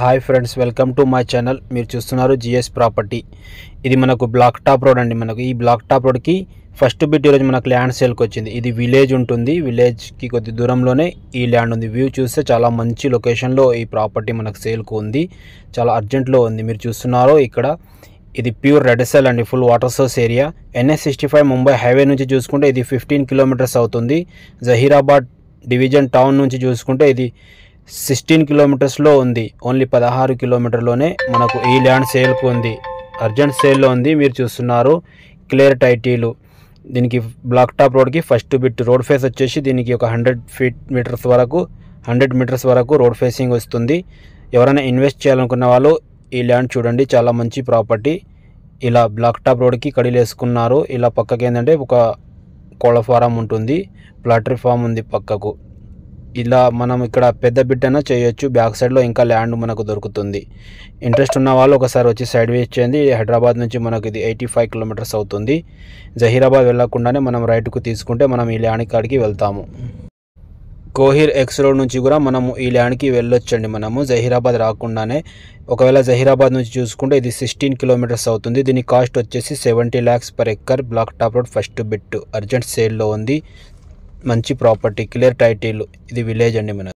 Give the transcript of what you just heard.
hi friends welcome to my channel మీరు చూస్తున్నారు GS property ఇది మనకు బ్లాక్ టాప్ రోడ్ అండి మనకు ఈ బ్లాక్ టాప్ రోడ్కి ఫస్ట్ బిట్ ఈరోజు మనకు ల్యాండ్ సేల్కి వచ్చింది ఇది విలేజ్ ఉంటుంది విలేజ్కి కొద్ది దూరంలోనే ఈ ల్యాండ్ ఉంది వ్యూ చూస్తే చాలా మంచి లొకేషన్లో ఈ ప్రాపర్టీ మనకు సేల్కు ఉంది చాలా అర్జెంట్లో ఉంది మీరు చూస్తున్నారు ఇక్కడ ఇది ప్యూర్ రెడ్ సెల్ అండి full water source area NH sixty five Mumbai highway నుంచి చూసుకుంటే ఇది ఫిఫ్టీన్ కిలోమీటర్స్ అవుతుంది జహీరాబాద్ డివిజన్ టౌన్ నుంచి చూసుకుంటే ఇది సిక్స్టీన్ కిలోమీటర్స్లో ఉంది ఓన్లీ పదహారు కిలోమీటర్లోనే మనకు ఈ ల్యాండ్ సేల్కు ఉంది అర్జెంట్ సేల్లో ఉంది మీరు చూస్తున్నారు క్లియర్ టైటీలు దీనికి బ్లాక్ టాప్ రోడ్కి ఫస్ట్ బిట్ రోడ్ ఫేస్ వచ్చేసి దీనికి ఒక హండ్రెడ్ ఫీట్ మీటర్స్ వరకు హండ్రెడ్ మీటర్స్ వరకు రోడ్ ఫేసింగ్ వస్తుంది ఎవరైనా ఇన్వెస్ట్ చేయాలనుకున్న వాళ్ళు ఈ ల్యాండ్ చూడండి చాలా మంచి ప్రాపర్టీ ఇలా బ్లాక్ టాప్ రోడ్కి కడిలేసుకున్నారు ఇలా పక్కకి ఏంటంటే ఒక కోళ్ళ ఫారం ఉంటుంది ప్లాటరీ ఫామ్ ఉంది పక్కకు ఇలా మనం ఇక్కడ పెద్ద బిడ్డనో చేయొచ్చు బ్యాక్ సైడ్లో ఇంకా ల్యాండ్ మనకు దొరుకుతుంది ఇంట్రెస్ట్ ఉన్న వాళ్ళు ఒకసారి వచ్చి సైడ్ వేస్ చేయండి హైదరాబాద్ నుంచి మనకు ఇది ఎయిటీ ఫైవ్ కిలోమీటర్స్ అవుతుంది జహీరాబాద్ వెళ్ళకుండానే మనం రైట్కు తీసుకుంటే మనం ఈ ల్యాండ్ కాడికి వెళ్తాము కోహిర్ ఎక్స్ రోడ్ నుంచి కూడా మనము ఈ ల్యాండ్కి వెళ్ళొచ్చండి మనము జహీరాబాద్ రాకుండానే ఒకవేళ జహీరాబాద్ నుంచి చూసుకుంటే ఇది సిక్స్టీన్ కిలోమీటర్స్ అవుతుంది దీని కాస్ట్ వచ్చేసి seventy lakhs per acre black top road first bit urgent సేల్లో ఉంది మంచి ప్రాపర్టీ క్లియర్ టైటిల్ ఇది విలేజ్ అండి మన